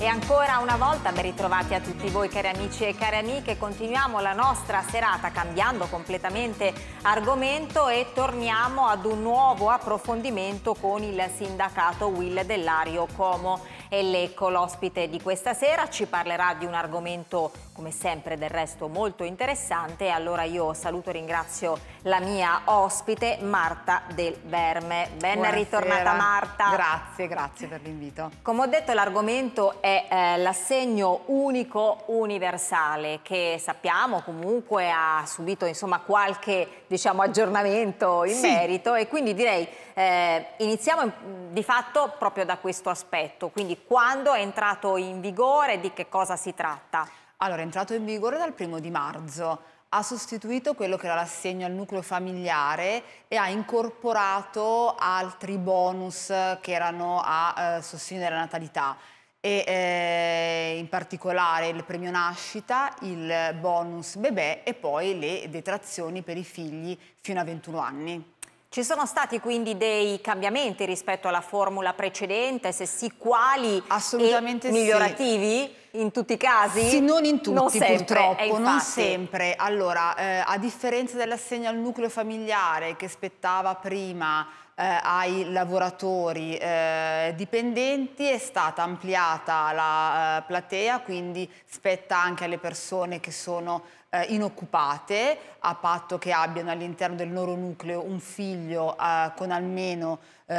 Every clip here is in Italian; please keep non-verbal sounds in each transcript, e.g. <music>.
E ancora una volta ben ritrovati a tutti voi cari amici e cari amiche, continuiamo la nostra serata cambiando completamente argomento e torniamo ad un nuovo approfondimento con il sindacato Will Dellario Como. E Lecco, l'ospite di questa sera, ci parlerà di un argomento come sempre del resto molto interessante. Allora io saluto e ringrazio la mia ospite Marta Del Verme. Ben Buonasera. ritornata Marta. Grazie, grazie per l'invito. Come ho detto l'argomento è eh, l'assegno unico universale che sappiamo comunque ha subito insomma qualche diciamo, aggiornamento in sì. merito e quindi direi eh, iniziamo mm, di fatto proprio da questo aspetto, quindi quando è entrato in vigore, di che cosa si tratta? Allora, è entrato in vigore dal primo di marzo, ha sostituito quello che era l'assegno al nucleo familiare e ha incorporato altri bonus che erano a eh, sostegno della natalità e eh, in particolare il premio nascita, il bonus bebè e poi le detrazioni per i figli fino a 21 anni. Ci sono stati quindi dei cambiamenti rispetto alla formula precedente, se sì quali Assolutamente migliorativi? Sì in tutti i casi? Sì, non in tutti non sempre, purtroppo, eh, non sempre. Allora, eh, a differenza dell'assegno al nucleo familiare che spettava prima eh, ai lavoratori eh, dipendenti è stata ampliata la eh, platea, quindi spetta anche alle persone che sono eh, inoccupate, a patto che abbiano all'interno del loro nucleo un figlio con almeno con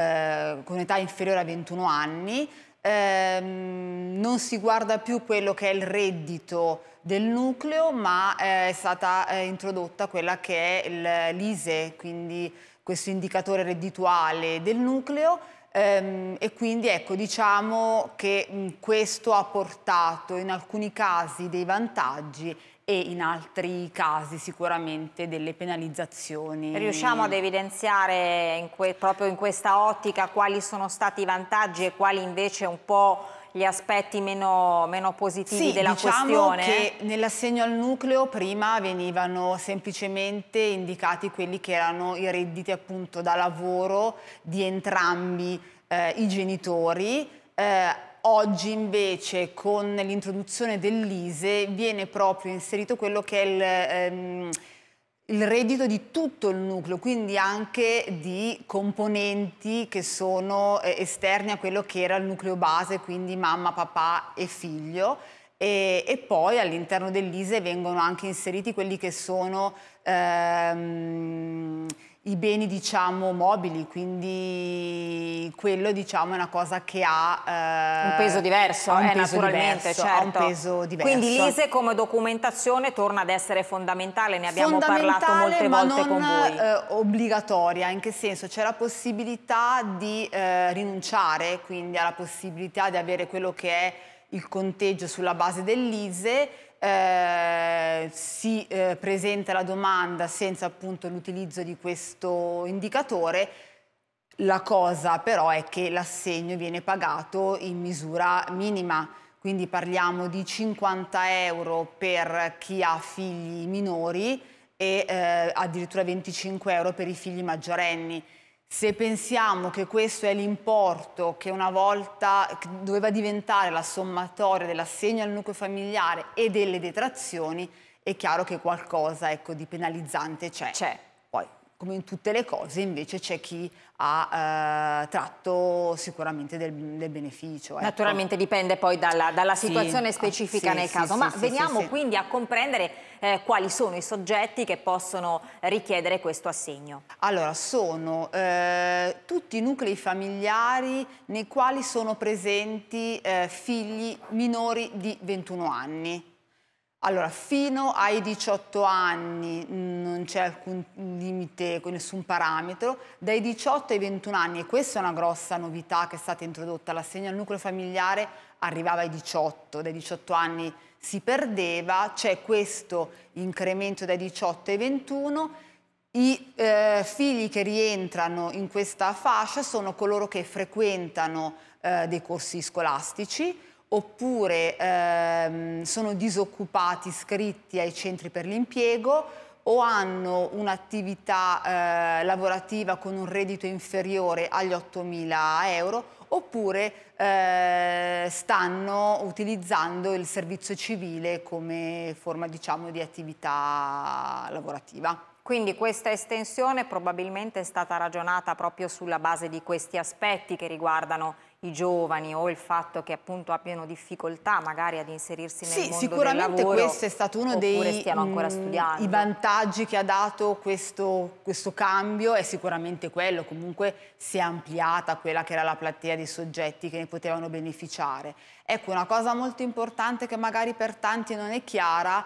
età inferiore a 21 anni ehm, non si guarda più quello che è il reddito del nucleo, ma eh, è stata eh, introdotta quella che è l'ISE, quindi questo indicatore reddituale del nucleo ehm, e quindi ecco diciamo che mh, mm, questo ha portato in alcuni casi dei vantaggi e in altri casi sicuramente delle penalizzazioni. Riusciamo ad evidenziare in proprio in questa ottica quali sono stati i vantaggi e quali invece un po' gli aspetti meno, meno positivi sì, della diciamo questione? che nell'assegno al nucleo prima venivano semplicemente indicati quelli che erano i redditi appunto da lavoro di entrambi eh, i genitori eh, Oggi invece con l'introduzione dell'ISE viene proprio inserito quello che è il, ehm, il, reddito di tutto il nucleo, quindi anche di componenti che sono eh, esterni a quello che era il nucleo base, quindi mamma, papà e figlio. E, e poi all'interno dell'ISE vengono anche inseriti quelli che sono... Ehm, i beni diciamo mobili, quindi quello diciamo è una cosa che ha eh, un peso diverso, un eh, peso naturalmente, diverso, certo. un peso diverso. Quindi l'ISE come documentazione torna ad essere fondamentale, ne abbiamo parlato molte volte ma non, con voi. Eh, obbligatoria, in che senso? C'è la possibilità di eh, rinunciare, quindi alla possibilità di avere quello che è il conteggio sulla base dell'ISE eh, si eh, presenta la domanda senza appunto l'utilizzo di questo indicatore, la cosa però è che l'assegno viene pagato in misura minima, quindi parliamo di 50 euro per chi ha figli minori e eh, addirittura 25 euro per i figli maggiorenni. Se pensiamo che questo è l'importo che una volta doveva diventare la sommatoria dell'assegno al nucleo familiare e delle detrazioni, è chiaro che qualcosa ecco, di penalizzante c'è. C'è. Poi, come in tutte le cose, invece c'è chi ha eh, tratto sicuramente del, del beneficio. Ecco. Naturalmente dipende poi dalla, dalla situazione sì. specifica ah, sì, nel sì, caso, ma veniamo quindi a comprendere eh, quali sono i soggetti che possono richiedere questo assegno. Allora, sono eh, tutti i nuclei familiari nei quali sono presenti eh, figli minori di 21 anni. Allora, fino ai 18 anni non c'è alcun limite, nessun parametro, dai 18 ai 21 anni, e questa è una grossa novità che è stata introdotta, l'assegno al nucleo familiare arrivava ai 18, dai 18 anni si perdeva, c'è questo incremento dai 18 ai 21, i eh, figli che rientrano in questa fascia sono coloro che frequentano eh, dei corsi scolastici, oppure ehm, sono disoccupati, iscritti ai centri per l'impiego o hanno un'attività eh, lavorativa con un reddito inferiore agli 8.000 euro oppure eh, stanno utilizzando il servizio civile come forma diciamo, di attività lavorativa. Quindi questa estensione probabilmente è stata ragionata proprio sulla base di questi aspetti che riguardano i giovani o il fatto che appunto abbiano difficoltà magari ad inserirsi nel sì, mondo del lavoro Sì, sicuramente questo è stato uno dei mh, mm, vantaggi che ha dato questo, questo cambio è sicuramente quello comunque si è ampliata quella che era la platea dei soggetti che ne potevano beneficiare ecco una cosa molto importante che magari per tanti non è chiara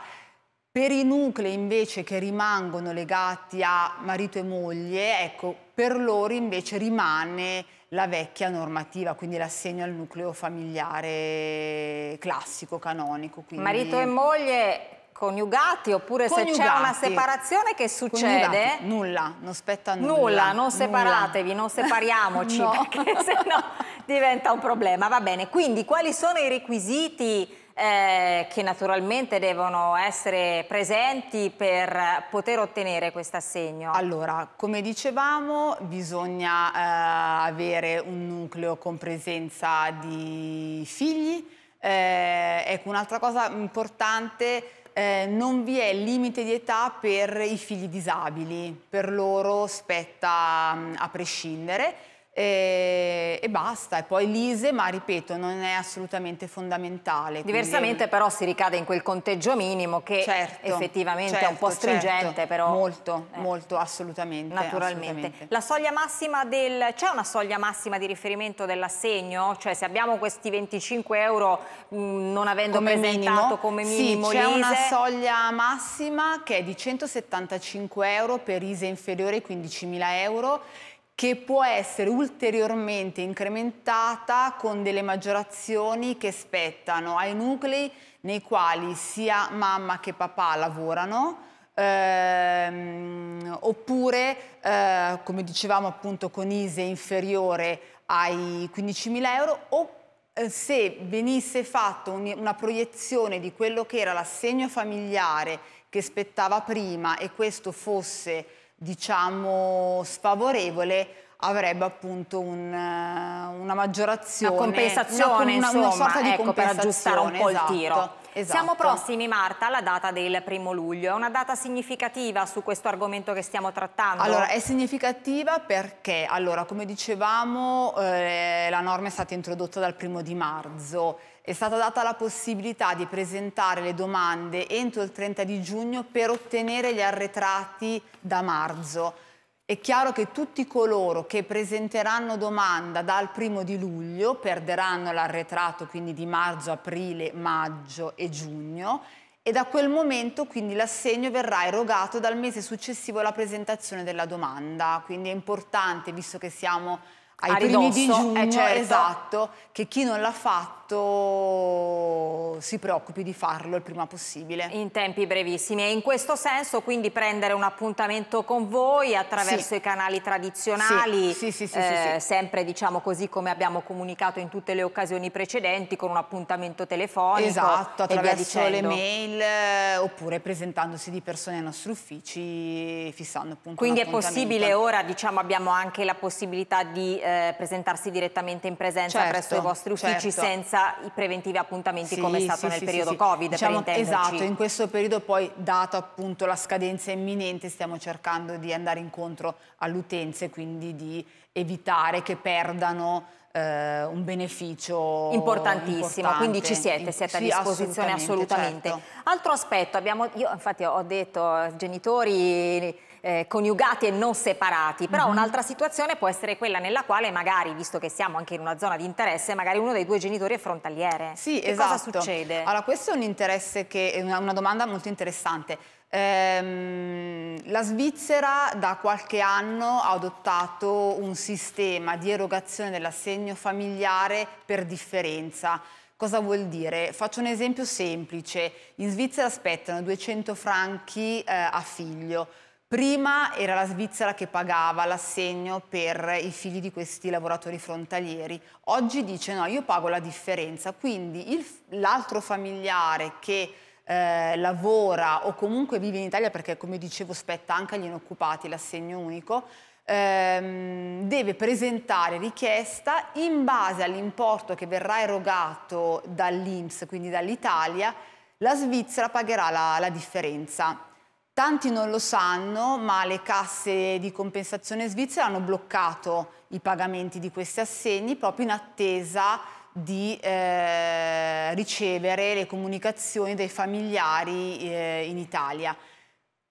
per i nuclei invece che rimangono legati a marito e moglie, ecco, per loro invece rimane la vecchia normativa, quindi l'assegno al nucleo familiare classico, canonico. Quindi... Marito e moglie coniugati oppure coniugati. se c'è una separazione che succede? Coniugati. Nulla, non spetta nulla. Nulla, non separatevi, nulla. non separiamoci <laughs> no. perché sennò diventa un problema. Va bene, quindi quali sono i requisiti eh, che naturalmente devono essere presenti per poter ottenere questo assegno? Allora, come dicevamo, bisogna eh, avere un nucleo con presenza di figli. Eh, ecco, un'altra cosa importante eh, non vi è limite di età per i figli disabili, per loro spetta mh, mm, a prescindere e, e, basta. E poi l'ISE, ma ripeto, non è assolutamente fondamentale. Diversamente quindi... però si ricade in quel conteggio minimo che certo, effettivamente certo, è un po' certo, certo. stringente certo. però. Molto, eh, molto, assolutamente. Naturalmente. Assolutamente. La soglia massima del... c'è una soglia massima di riferimento dell'assegno? Cioè se abbiamo questi 25 euro mh, mm, non avendo come presentato minimo, come minimo sì, c'è una soglia massima che è di 175 euro per ISE inferiore ai 15.000 euro che può essere ulteriormente incrementata con delle maggiorazioni che spettano ai nuclei nei quali sia mamma che papà lavorano, ehm, oppure, eh, come dicevamo appunto con ISE, inferiore ai 15.000 euro, oppure eh, se venisse fatta una proiezione di quello che era l'assegno familiare che spettava prima e questo fosse diciamo sfavorevole avrebbe appunto un, eh, una maggiorazione, una compensazione, una, insomma, una sorta di ecco, per aggiustare un po' esatto. il tiro. Esatto. Esatto. Siamo prossimi Marta alla data del primo luglio, è una data significativa su questo argomento che stiamo trattando? Allora è significativa perché, allora, come dicevamo eh, la norma è stata introdotta dal primo di marzo, è stata data la possibilità di presentare le domande entro il 30 di giugno per ottenere gli arretrati da marzo. È chiaro che tutti coloro che presenteranno domanda dal primo di luglio perderanno l'arretrato quindi di marzo, aprile, maggio e giugno e da quel momento quindi l'assegno verrà erogato dal mese successivo alla presentazione della domanda. Quindi è importante, visto che siamo ai primi di eh, giugno, certo. esatto, che chi non l'ha fatto Stato si preoccupi di farlo il prima possibile. In tempi brevissimi e in questo senso quindi prendere un appuntamento con voi attraverso sì. i canali tradizionali, sì. Sì, eh, sempre diciamo così come abbiamo comunicato in tutte le occasioni precedenti con un appuntamento telefonico. Esatto, attraverso le mail oppure presentandosi di persona ai nostri uffici fissando appunto Quindi è possibile ora, diciamo abbiamo anche la possibilità di eh, presentarsi direttamente in presenza certo, presso i vostri uffici certo. senza i preventivi appuntamenti sì, come è stato sì, nel sì, periodo Covid, diciamo, Esatto, in questo periodo poi, data appunto la scadenza imminente, stiamo cercando di andare incontro all'utenza e quindi di evitare che perdano eh, un beneficio importantissimo, importante. quindi ci siete, siete sì, a disposizione assolutamente. assolutamente. Certo. Altro aspetto, abbiamo, io infatti ho detto genitori eh, coniugati e non separati, però mm -hmm. un'altra situazione può essere quella nella quale magari, visto che siamo anche in una zona di interesse, magari uno dei due genitori è frontaliere. Sì, che esatto. cosa succede? Allora, questo è un interesse che è una, una domanda molto interessante. Ehm, la Svizzera da qualche anno ha adottato un sistema di erogazione dell'assegno familiare per differenza. Cosa vuol dire? Faccio un esempio semplice. In Svizzera aspettano 200 franchi eh, a figlio. Prima era la Svizzera che pagava l'assegno per i figli di questi lavoratori frontalieri, oggi dice no, io pago la differenza, quindi l'altro familiare che eh, lavora o comunque vive in Italia, perché come dicevo spetta anche agli inoccupati l'assegno unico, ehm, deve presentare richiesta in base all'importo che verrà erogato dall'Inps, quindi dall'Italia, la Svizzera pagherà la, la differenza Tanti non lo sanno, ma le casse di compensazione svizzera hanno bloccato i pagamenti di questi assegni proprio in attesa di eh, ricevere le comunicazioni dei familiari eh, in Italia.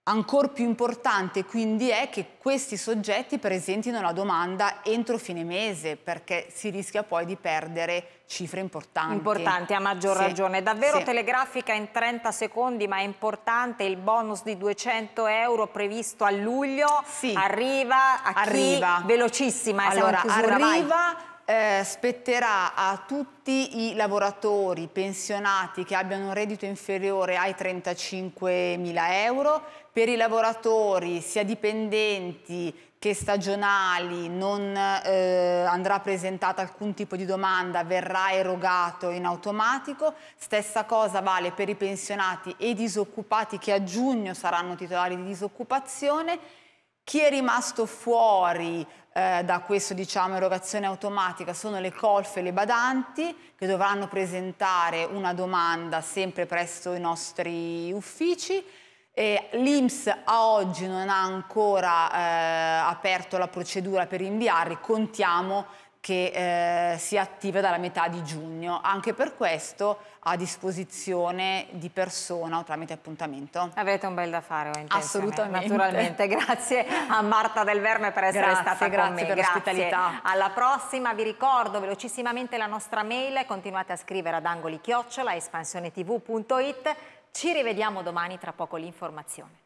Ancora più importante quindi è che questi soggetti presentino la domanda entro fine mese perché si rischia poi di perdere cifre importanti. Importanti, a maggior sì. ragione. Davvero sì. telegrafica in 30 secondi ma è importante il bonus di 200 euro previsto a luglio. Sì. Arriva a arriva. chi? Velocissima. Eh, allora, arriva... Vai eh, spetterà a tutti i lavoratori pensionati che abbiano un reddito inferiore ai 35.000 euro, per i lavoratori sia dipendenti che stagionali, non eh, andrà presentata alcun tipo di domanda, verrà erogato in automatico. Stessa cosa vale per i pensionati e i disoccupati che a giugno saranno titolari di disoccupazione chi è rimasto fuori eh, da questa diciamo, erogazione automatica sono le colfe e le badanti che dovranno presentare una domanda sempre presso i nostri uffici. L'IMS a oggi non ha ancora eh, aperto la procedura per inviarli, contiamo che eh, si attiva dalla metà di giugno. Anche per questo a disposizione di persona o tramite appuntamento. Avete un bel da fare, ho Assolutamente. Naturalmente. Grazie a Marta Del Verme per essere grazie, stata grazie con me. Per grazie Alla prossima, vi ricordo velocissimamente la nostra mail, continuate a scrivere ad angoli chiocciola espansionetv.it. Ci rivediamo domani tra poco l'informazione.